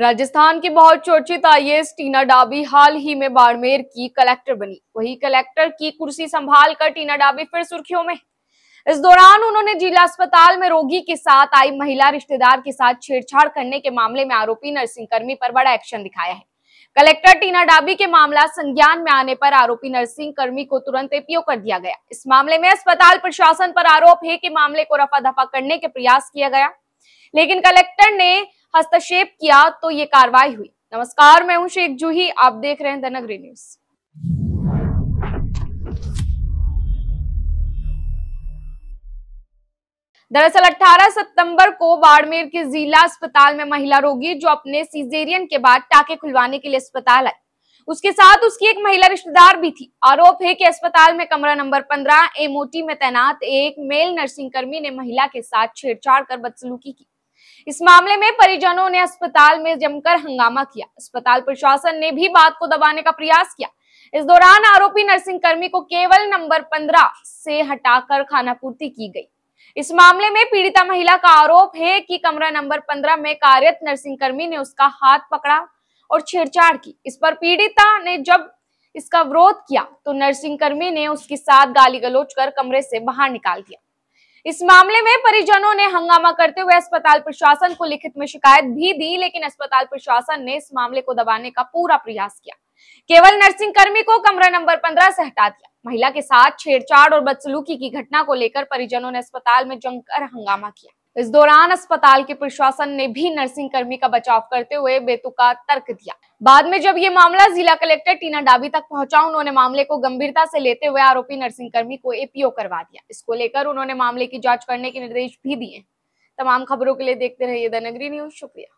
राजस्थान की बहुत चर्चित आईएएस टीना डाबी हाल ही में बाड़मेर की कलेक्टर बनी वही कलेक्टर की कुर्सी संभाल कर टीना डाबी फिर सुर्खियों में इस दौरान उन्होंने जिला अस्पताल में रोगी के साथ आई महिला रिश्तेदार के साथ छेड़छाड़ करने के मामले में आरोपी नर्सिंग कर्मी पर बड़ा एक्शन दिखाया है कलेक्टर टीना डाबी के मामला संज्ञान में आने पर आरोपी नर्सिंग कर्मी को तुरंत एपीओ कर दिया गया इस मामले में अस्पताल प्रशासन पर आरोप है कि मामले को रफा दफा करने के प्रयास किया गया लेकिन कलेक्टर ने हस्तक्षेप किया तो ये कार्रवाई हुई नमस्कार मैं हूं शेख जूही आप देख रहे हैं दनगरी न्यूज दरअसल 18 सितंबर को बाड़मेर के जिला अस्पताल में महिला रोगी जो अपने सीजेरियन के बाद टाके खुलवाने के लिए अस्पताल आई उसके साथ उसकी एक महिला रिश्तेदार भी थी आरोप है कि अस्पताल में कमरा नंबर 15 एमओटी में तैनात एक मेल नर्सिंग कर्मी ने महिला के साथ छेड़छाड़ कर बदसलूकी की इस मामले में परिजनों ने अस्पताल में जमकर हंगामा किया अस्पताल प्रशासन ने भी बात को दबाने का प्रयास किया इस दौरान आरोपी नर्सिंग कर्मी को केवल नंबर पंद्रह से हटाकर खानापूर्ति की गई इस मामले में पीड़िता महिला का आरोप है कि कमरा नंबर पंद्रह में कार्यरत नर्सिंग कर्मी ने उसका हाथ पकड़ा और छेड़छाड़ की इस पर पीड़िता ने जब इसका विरोध किया तो नर्सिंग कर्मी ने उसके साथ गाली गलोच कर कमरे से बाहर निकाल दिया इस मामले में परिजनों ने हंगामा करते हुए अस्पताल प्रशासन को लिखित में शिकायत भी दी लेकिन अस्पताल प्रशासन ने इस मामले को दबाने का पूरा प्रयास किया केवल नर्सिंग कर्मी को कमरा नंबर पंद्रह से हटा दिया महिला के साथ छेड़छाड़ और बदसलूकी की घटना को लेकर परिजनों ने अस्पताल में जमकर हंगामा किया इस दौरान अस्पताल के प्रशासन ने भी नर्सिंग कर्मी का बचाव करते हुए बेतुका तर्क दिया बाद में जब ये मामला जिला कलेक्टर टीना डाबी तक पहुंचा उन्होंने मामले को गंभीरता से लेते हुए आरोपी नर्सिंग कर्मी को एपीओ करवा दिया इसको लेकर उन्होंने मामले की जांच करने के निर्देश भी दिए तमाम खबरों के लिए देखते रहिए द नगरी न्यूज शुक्रिया